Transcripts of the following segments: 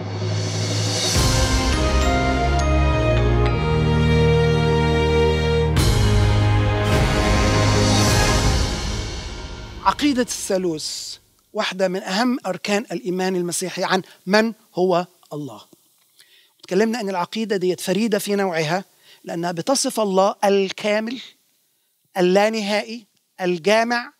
عقيدة الثالوث واحدة من أهم أركان الإيمان المسيحي عن من هو الله تكلمنا أن العقيدة ديت فريدة في نوعها لأنها بتصف الله الكامل اللانهائي الجامع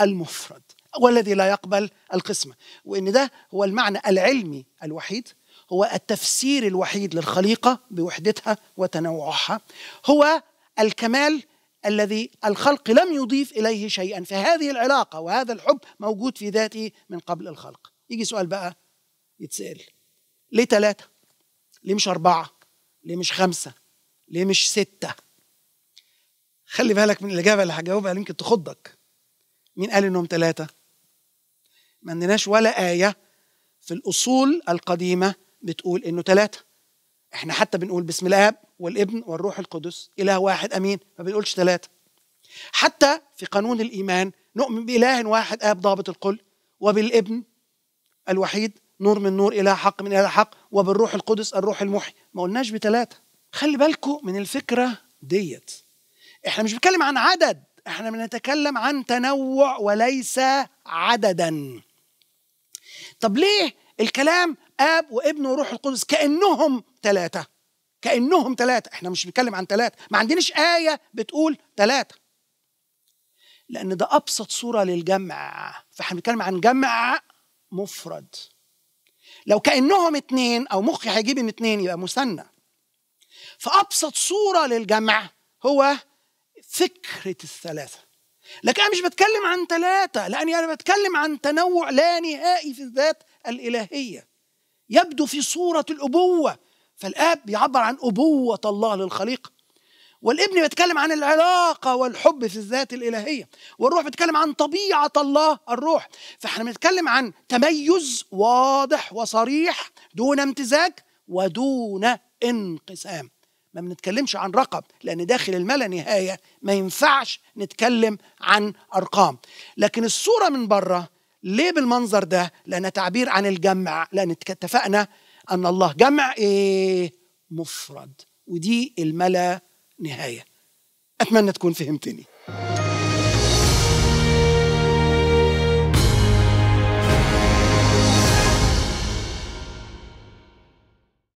المفرد والذي لا يقبل القسمة وإن ده هو المعنى العلمي الوحيد هو التفسير الوحيد للخليقة بوحدتها وتنوعها هو الكمال الذي الخلق لم يضيف إليه شيئا فهذه العلاقة وهذا الحب موجود في ذاته من قبل الخلق يجي سؤال بقى يتسأل ليه ثلاثة؟ ليه مش أربعة؟ ليه مش خمسة؟ ليه مش ستة؟ خلي بالك من الإجابة اللي هجاوبها يمكن تخضك مين قال إنهم ثلاثة؟ ما عندناش ولا آية في الأصول القديمة بتقول إنه ثلاثة إحنا حتى بنقول بسم الآب والابن والروح القدس إله واحد أمين ما بنقولش ثلاثة حتى في قانون الإيمان نؤمن بإله واحد آب ضابط الكل وبالابن الوحيد نور من نور إله حق من إله حق وبالروح القدس الروح المحي ما قلناش بثلاثة خلي بالكم من الفكرة ديت احنا مش بنتكلم عن عدد احنا بنتكلم عن تنوع وليس عددا طب ليه الكلام اب وابن وروح القدس كانهم ثلاثه كانهم ثلاثه احنا مش بنتكلم عن ثلاثه ما عندناش ايه بتقول ثلاثه لان ده ابسط صوره للجمع فاحنا بنتكلم عن جمع مفرد لو كانهم اثنين او مخي هيجيب ان اثنين يبقى مثنى فابسط صوره للجمع هو فكره الثلاثه لكن أنا مش بتكلم عن ثلاثة لأني أنا بتكلم عن تنوع لا نهائي في الذات الإلهية يبدو في صورة الأبوة فالآب بيعبر عن أبوة الله للخليقة والابن بيتكلم عن العلاقة والحب في الذات الإلهية والروح بيتكلم عن طبيعة الله الروح فاحنا بنتكلم عن تميز واضح وصريح دون امتزاج ودون انقسام ما بنتكلمش عن رقم لان داخل الملا نهايه ما ينفعش نتكلم عن ارقام لكن الصوره من بره ليه بالمنظر ده لانها تعبير عن الجمع لان اتفقنا ان الله جمع ايه مفرد ودي الملا نهايه اتمنى تكون فهمتني